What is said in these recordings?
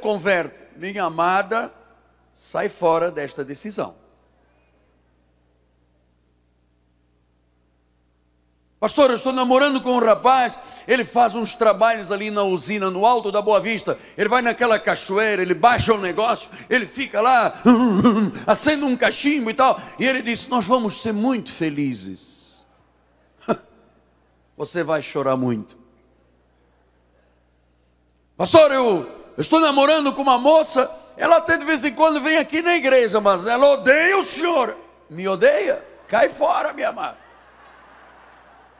converte? Minha amada, sai fora desta decisão. Pastor, eu estou namorando com um rapaz, ele faz uns trabalhos ali na usina, no alto da Boa Vista, ele vai naquela cachoeira, ele baixa o um negócio, ele fica lá, acende um cachimbo e tal, e ele disse: Nós vamos ser muito felizes. Você vai chorar muito. Pastor, eu eu estou namorando com uma moça, ela até de vez em quando vem aqui na igreja, mas ela odeia o senhor. Me odeia? Cai fora, minha amada.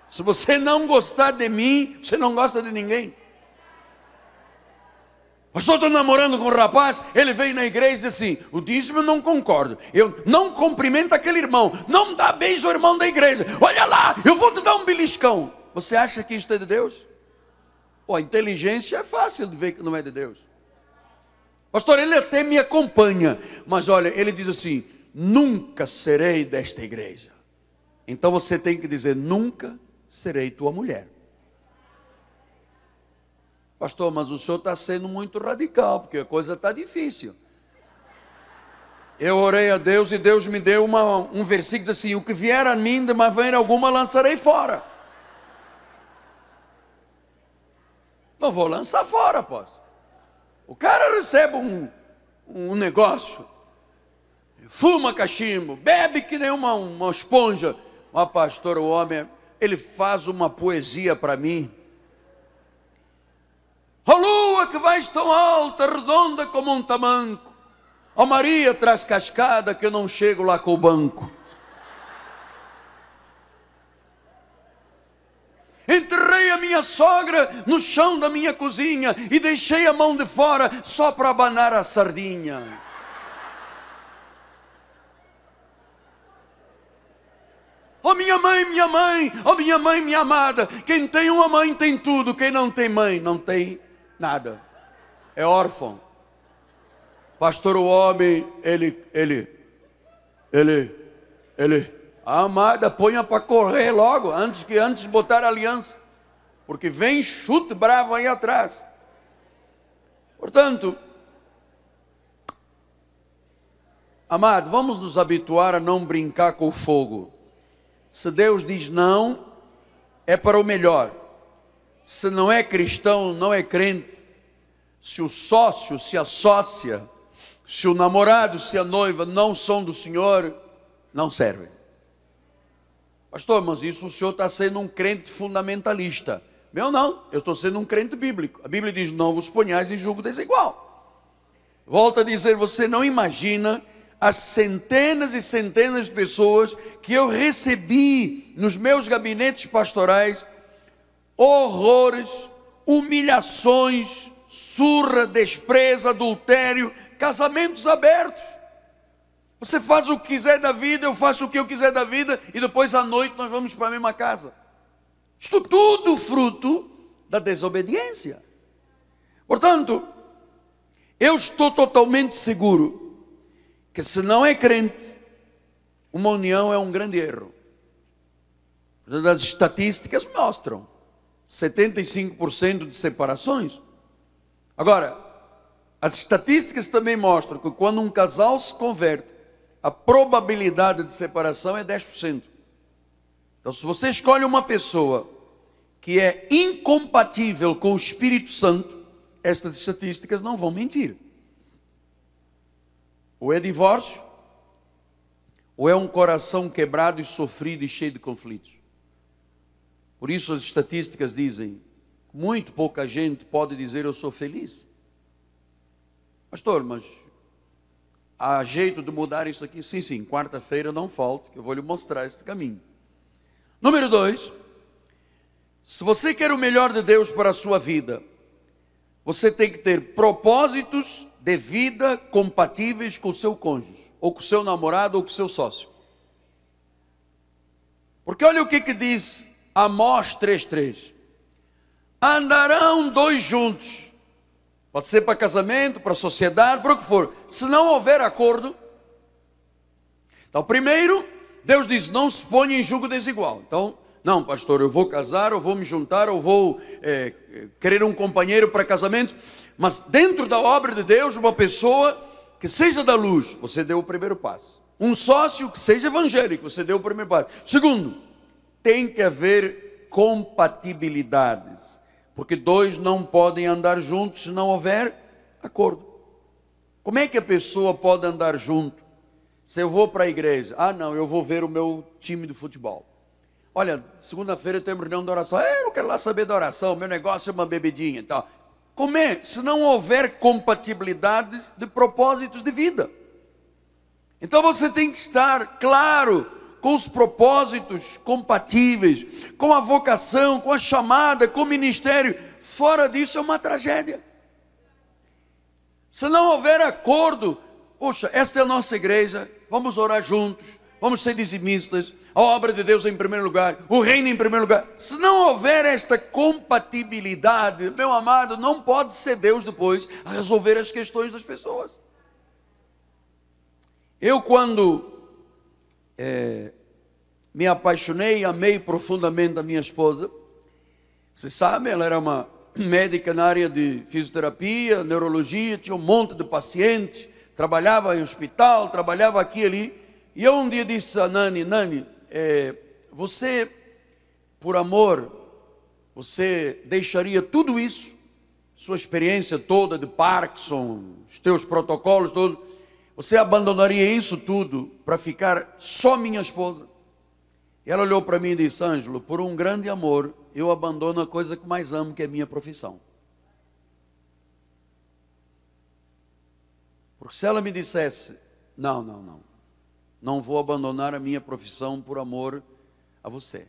Se você não gostar de mim, você não gosta de ninguém. Pastor, estou namorando com um rapaz, ele veio na igreja e disse assim: o dízimo eu não concordo. Eu não cumprimento aquele irmão, não dá beijo ao irmão da igreja. Olha lá, eu vou te dar um beliscão. Você acha que isto é de Deus? Pô, a inteligência é fácil de ver que não é de Deus. Pastor, ele até me acompanha, mas olha, ele diz assim: nunca serei desta igreja. Então você tem que dizer: nunca serei tua mulher. Pastor, mas o senhor está sendo muito radical, porque a coisa está difícil. Eu orei a Deus e Deus me deu uma, um versículo assim: O que vier a mim de mais maneira alguma lançarei fora. Não vou lançar fora, posso. O cara recebe um, um negócio, fuma cachimbo, bebe que nem uma, uma esponja. O pastor, o homem, ele faz uma poesia para mim. A lua que vai tão alta, redonda como um tamanco. A Maria traz cascada que eu não chego lá com o banco. minha sogra no chão da minha cozinha e deixei a mão de fora só para abanar a sardinha. Oh minha mãe, minha mãe, oh minha mãe, minha amada. Quem tem uma mãe tem tudo, quem não tem mãe não tem nada. É órfão. Pastor, o homem, ele, ele, ele, ele, a amada, ponha para correr logo, antes que antes de botar aliança porque vem chute bravo aí atrás. Portanto, amado, vamos nos habituar a não brincar com o fogo. Se Deus diz não, é para o melhor. Se não é cristão, não é crente. Se o sócio, se a sócia, se o namorado, se a noiva não são do Senhor, não servem. Pastor, mas isso o senhor está sendo um crente fundamentalista. Meu não, eu estou sendo um crente bíblico. A Bíblia diz: não vos ponhais em julgo desigual. Volta a dizer: você não imagina as centenas e centenas de pessoas que eu recebi nos meus gabinetes pastorais horrores, humilhações, surra, despreza, adultério, casamentos abertos. Você faz o que quiser da vida, eu faço o que eu quiser da vida, e depois à noite nós vamos para a mesma casa. Isto tudo fruto da desobediência. Portanto, eu estou totalmente seguro que se não é crente, uma união é um grande erro. as estatísticas mostram 75% de separações. Agora, as estatísticas também mostram que quando um casal se converte, a probabilidade de separação é 10%. Então, se você escolhe uma pessoa que é incompatível com o Espírito Santo, estas estatísticas não vão mentir. Ou é divórcio, ou é um coração quebrado e sofrido e cheio de conflitos. Por isso as estatísticas dizem: muito pouca gente pode dizer eu sou feliz. Pastor, mas há jeito de mudar isso aqui? Sim, sim, quarta-feira não falte, que eu vou lhe mostrar este caminho. Número dois, se você quer o melhor de Deus para a sua vida, você tem que ter propósitos de vida compatíveis com o seu cônjuge, ou com o seu namorado, ou com o seu sócio. Porque olha o que, que diz Amós 3,3: Andarão dois juntos, pode ser para casamento, para sociedade, para o que for, se não houver acordo. Então, primeiro, Deus diz: não se ponha em julgo desigual. Então, não, pastor, eu vou casar, eu vou me juntar, eu vou é, querer um companheiro para casamento. Mas dentro da obra de Deus, uma pessoa que seja da luz, você deu o primeiro passo. Um sócio que seja evangélico, você deu o primeiro passo. Segundo, tem que haver compatibilidades, porque dois não podem andar juntos se não houver acordo. Como é que a pessoa pode andar junto se eu vou para a igreja, ah não, eu vou ver o meu time de futebol. Olha, segunda-feira temos reunião de oração. Ah, eu não quero lá saber da oração, meu negócio é uma bebedinha, e tal. Como é? Se não houver compatibilidades de propósitos de vida. Então você tem que estar claro com os propósitos compatíveis, com a vocação, com a chamada, com o ministério. Fora disso é uma tragédia. Se não houver acordo, poxa, esta é a nossa igreja, vamos orar juntos, vamos ser dizimistas, a obra de Deus em primeiro lugar, o reino em primeiro lugar. Se não houver esta compatibilidade, meu amado, não pode ser Deus depois a resolver as questões das pessoas. Eu, quando é, me apaixonei, amei profundamente a minha esposa, Você sabe? ela era uma médica na área de fisioterapia, neurologia, tinha um monte de pacientes trabalhava em hospital, trabalhava aqui e ali. E eu um dia disse a Nani, Nani, é, você, por amor, você deixaria tudo isso, sua experiência toda de Parkinson, os teus protocolos todos, você abandonaria isso tudo para ficar só minha esposa? E ela olhou para mim e disse, Ângelo, por um grande amor, eu abandono a coisa que mais amo, que é a minha profissão. Porque se ela me dissesse: não, não, não, não vou abandonar a minha profissão por amor a você,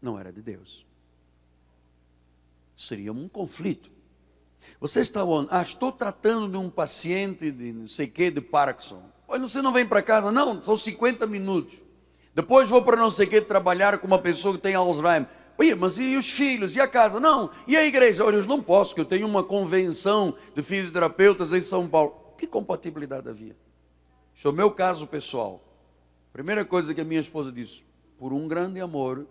não era de Deus. Seria um conflito. Você está onde? Ah, estou tratando de um paciente de não sei o que, de Parkinson. Olha, você não vem para casa? Não, são 50 minutos. Depois vou para não sei o que trabalhar com uma pessoa que tem Alzheimer. Olha, mas e os filhos? E a casa? Não. E a igreja? Olha, eu não posso, que eu tenho uma convenção de fisioterapeutas em São Paulo. Que compatibilidade havia? No é o meu caso pessoal. Primeira coisa que a minha esposa disse: por um grande amor,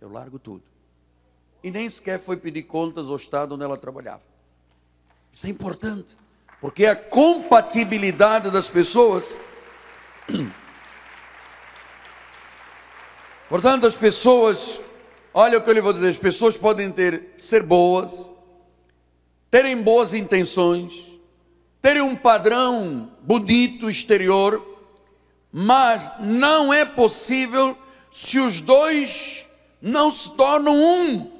eu largo tudo. E nem sequer foi pedir contas ao Estado onde ela trabalhava. Isso é importante, porque é a compatibilidade das pessoas. Portanto, as pessoas, olha o que eu lhe vou dizer: as pessoas podem ter, ser boas, terem boas intenções, ter um padrão bonito exterior, mas não é possível se os dois não se tornam um.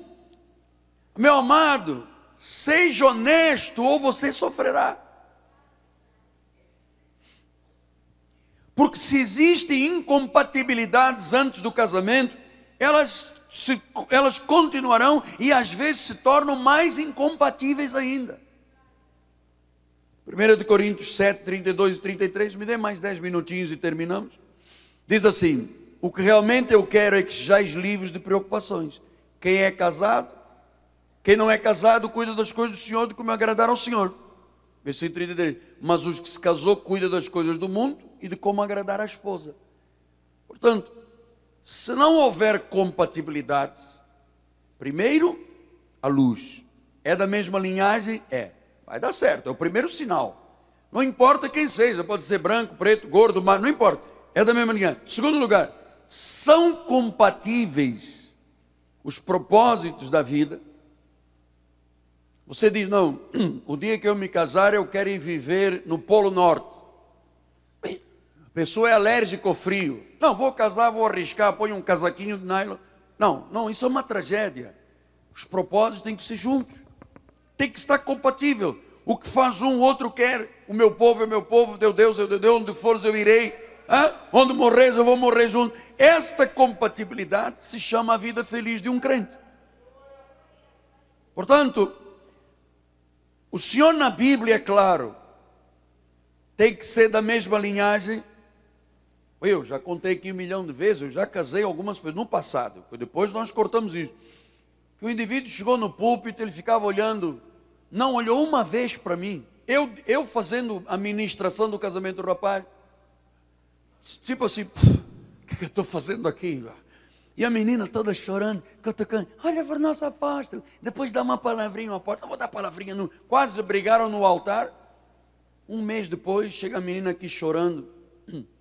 Meu amado, seja honesto ou você sofrerá. Porque se existem incompatibilidades antes do casamento, elas, se, elas continuarão e às vezes se tornam mais incompatíveis ainda. 1 Coríntios 7, 32 e 33, me dê mais 10 minutinhos e terminamos. Diz assim: O que realmente eu quero é que sejais livres de preocupações. Quem é casado, quem não é casado, cuida das coisas do Senhor, de como agradar ao Senhor. Versículo 33. Mas os que se casou, cuida das coisas do mundo e de como agradar à esposa. Portanto, se não houver compatibilidades, primeiro, a luz. É da mesma linhagem? É vai dar certo, é o primeiro sinal. Não importa quem seja, pode ser branco, preto, gordo, magro, não importa. É da mesma linha. Segundo lugar, são compatíveis os propósitos da vida. Você diz, não, o dia que eu me casar eu quero ir viver no Polo Norte. A pessoa é alérgica ao frio. Não, vou casar, vou arriscar, põe um casaquinho de nylon. Não, não, isso é uma tragédia. Os propósitos têm que ser juntos. Tem que estar compatível. O que faz um, o outro quer. O meu povo é meu povo, teu Deus é teu Deus, onde fores eu irei. Hã? Onde morres eu vou morrer junto. Esta compatibilidade se chama a vida feliz de um crente. Portanto, o Senhor na Bíblia é claro, tem que ser da mesma linhagem. Eu já contei aqui um milhão de vezes, eu já casei algumas pessoas no passado, depois nós cortamos isso. Que o indivíduo chegou no púlpito, ele ficava olhando não olhou uma vez para mim. Eu, eu fazendo a ministração do casamento do rapaz, tipo assim, o que, que eu estou fazendo aqui? E a menina toda chorando, cantando, olha para o nosso apóstolo. Depois dá uma palavrinha, uma porta, vou dar palavrinha, no, quase brigaram no altar. Um mês depois, chega a menina aqui chorando.